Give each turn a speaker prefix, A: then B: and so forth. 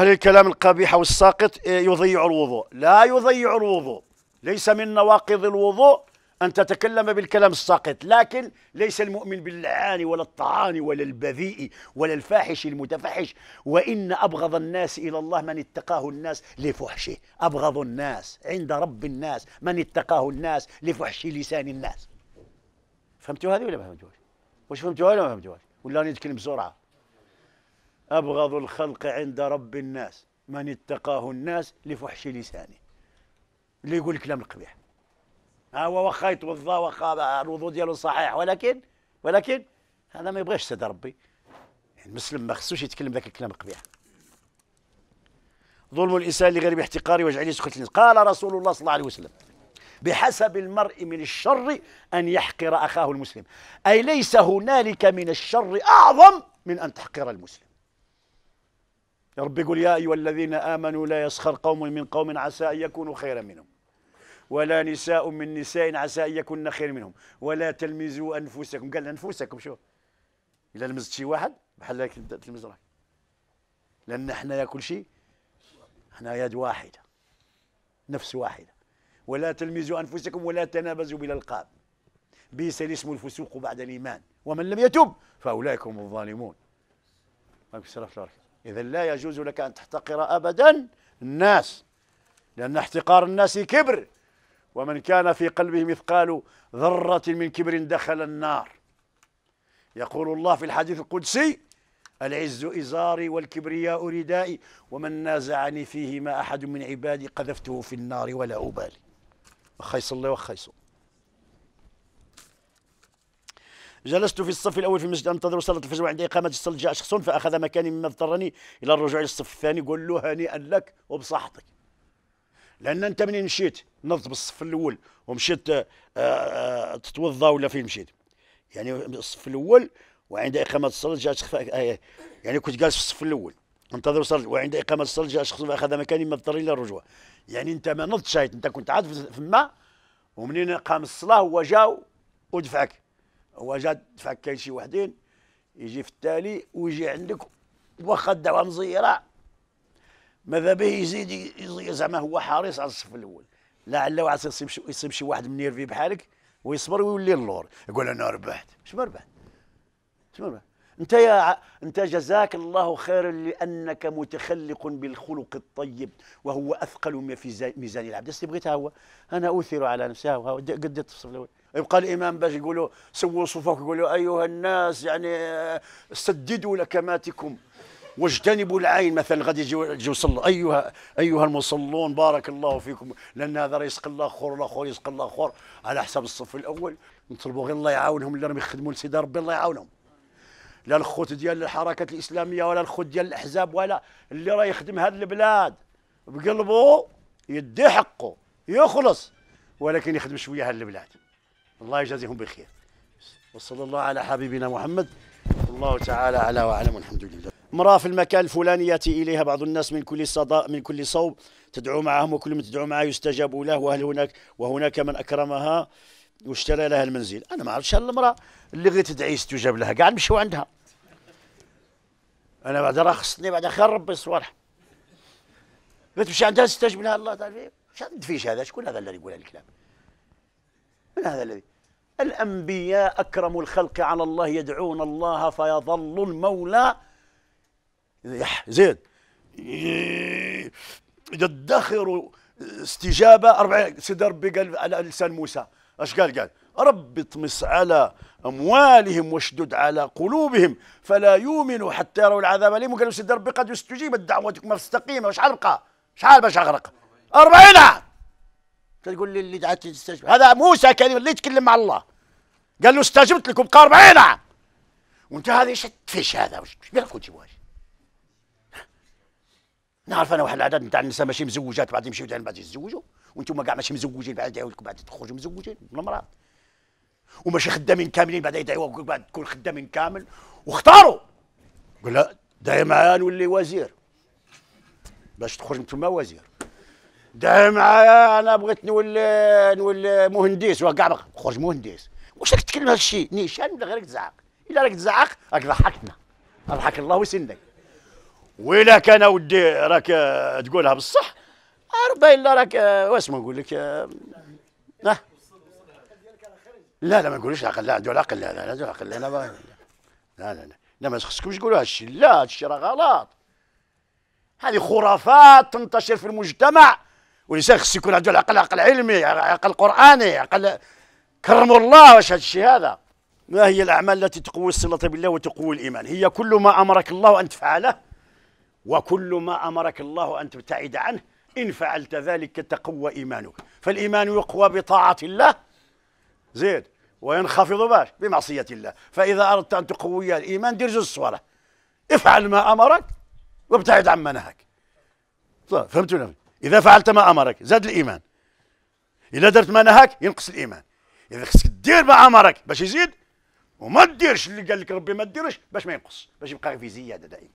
A: هل الكلام القبيح والساقط إيه، يضيع الوضوء لا يضيع الوضوء ليس من نواقض الوضوء أن تتكلم بالكلام الساقط لكن ليس المؤمن باللعان ولا الطعان ولا البذيء ولا الفاحش المتفحش وإن أبغض الناس إلى الله من اتقاه الناس لفحشه أبغض الناس عند رب الناس من اتقاه الناس لفحش لسان الناس فهمتوا هذه ولا ما فهمتوهاش واش فهمتوها ولا ما فهمتوهاش ولا نتكلم بسرعه أبغض الخلق عند رب الناس من اتقاه الناس لفحش لسانه اللي يقول كلام القبيح هو واخا يتوضا واخا الوضوء ديالو صحيح ولكن ولكن هذا ما يبغيش سيد ربي يعني المسلم ما خصوش يتكلم ذاك الكلام القبيح ظلم الانسان لغير احتقاره واجعله سخط قال رسول الله صلى الله عليه وسلم بحسب المرء من الشر ان يحقر اخاه المسلم اي ليس هنالك من الشر اعظم من ان تحقر المسلم يا رب يقول يا أيها الذين آمنوا لا يسخر قوم من قوم عسى أن يكونوا خيرا منهم ولا نساء من نساء عسى أن يكون خير منهم ولا تلمزوا أنفسكم قال أنفسكم شو إلا لمزت شي واحد بحال هيك تبدا تلمز راك لأن يا كل شيء احنا يد واحدة نفس واحدة ولا تلمزوا أنفسكم ولا تنابزوا بالألقاب بئس الاسم الفسوق بعد الإيمان ومن لم يتب فأولئك هم الظالمون. إذا لا يجوز لك أن تحتقر أبدا الناس لأن احتقار الناس كبر ومن كان في قلبه مثقال ذرة من كبر دخل النار يقول الله في الحديث القدسي العز إزاري والكبرياء ردائي ومن نازعني فيهما أحد من عبادي قذفته في النار ولا أبالي وخيص الله وخيصه جلست في الصف الاول في المسجد انتظر صلاه الفجر وعند اقامه الصلاه جاء شخص فاخذ مكاني مما اضطرني الى الرجوع للصف الثاني قول له هنيئا لك وبصحتك لان انت منين مشيت نضت بالصف الاول ومشيت آه، آه، تتوضا ولا فين مشيت يعني الصف الاول وعند اقامه الصلاه جاء شخص آه، يعني كنت جالس في الصف الاول انتظر صلاه وعند اقامه الصلاه جاء شخص فاخذ مكاني مما اضطرني الى الرجوع يعني انت ما نضتش انت كنت عاد فما ومنين قام الصلاه هو جا ودفعك هو جا كاين شي وحدين يجي في التالي ويجي عندك واخا الدعوه مزيره ماذا به يزيد زعما هو حريص على الصف الاول لا وعسى يصيب شي يصيب شي واحد منيرفي بحالك ويصبر ويولي اللور يقول انا ربحت شنو ربحت شنو ربحت انت يا انت جزاك الله خيرا لانك متخلق بالخلق الطيب وهو اثقل ما في ميزان العبد بس بغيتها هو انا اثير على نفسي ها هو قد الصف الاول يبقى الامام باش يقولوا سووا صفوف يقولوا ايها الناس يعني آه، سددوا لكماتكم واجتنبوا العين مثلا غادي يجيو يجيو ايها ايها المصلون بارك الله فيكم لان هذا رزق الله خور الاخر رزق الله خور على حسب الصف الاول نطلبوا غير الله يعاونهم اللي راهم يخدموا لسيدي ربي الله يعاونهم لا الخوت ديال الحركات الاسلاميه ولا الخوت ديال الاحزاب ولا اللي راه يخدم هذه البلاد بقلبه يدي حقه يخلص ولكن يخدم شويه هذه البلاد الله يجازيهم بخير وصلى الله على حبيبنا محمد والله تعالى على وعلم الحمد لله مرأة في المكان الفلاني يأتي إليها بعض الناس من كل صدا من كل صوب تدعو معهم وكل من تدعو معه يستجاب له وهل هناك وهناك من أكرمها واشترى لها المنزل أنا ما عرفتش المرأة اللي غير تدعي استجاب لها كاع نمشيو عندها أنا بعد راه خصني بعد خير ربي الصوالح غير تمشي عندها تستجب لها الله تعالى شنو هذا شكون هذا اللي يقول هذا الكلام من هذا الذي الأنبياء أكرم الخلق على الله يدعون الله فيظل المولى زيد يدخر استجابة أربع سيد ربي قال على لسان موسى أش قال قال رب اطمس على أموالهم واشدد على قلوبهم فلا يؤمنوا حتى يروا العذاب عليهم وقالوا سيد ربي قد يستجيب دعوتكم فاستقيموا شحال بقى شحال باش أغرق أربعين عام تقول لي اللي دعت تستجب هذا موسى كلمة اللي يتكلم مع الله قال له استجبت لكم قال 40 عام وانت هذا ايش تفش هذا وش بيعرفوا الجواز نعرف انا واحد العدد نتاع النساء ماشي مزوجات بعد يمشيو بعد يتزوجوا وانتم كاع ماشي مزوجين بعد يدعوا لكم بعد تخرجوا مزوجين من المرأة وماشي خدامين كاملين بعد يدعوا بعد تكون خدامين كامل واختاروا قال لا داير معايا نولي وزير باش تخرج من تما وزير ده معايا انا بغيت نولي نولي مهندس وكاع خرج مهندس واش راك تتكلم هذا الشيء نيشان ولا غير تزعق الا راك تزعق راك ضحكتنا ضحك الله ويسندك ولا كان ودي راك آه، تقولها بالصح ربي الا راك آه، واش ما نقول لك آه، لا لا ما نقولوش عقل لا عنده العقل لا لا لا عنده العقل لا لا لا لا لا ما خصكمش تقولوا هذا الشيء لا هذا الشيء راه غلط هذه خرافات تنتشر في المجتمع ولشخص يكون عنده العقل عقل علمي عقل قراني عقل كرم الله واش هذا الشيء هذا ما هي الاعمال التي تقوي الصله بالله وتقوي الايمان هي كل ما امرك الله ان تفعله وكل ما امرك الله ان تبتعد عنه ان فعلت ذلك تقوى ايمانك فالايمان يقوى بطاعه الله زيد وينخفض باش بمعصيه الله فاذا اردت ان تقوي الايمان دير جوج صوره افعل ما امرك وابتعد عما نهاك طيب، فهمتونا اذا فعلت ما امرك زاد الايمان اذا درت ما نهاك ينقص الايمان اذا خصك دير ما امرك باش يزيد وما ديرش اللي قال لك ربي ما ديرش باش ما ينقص باش يبقى في زياده دائما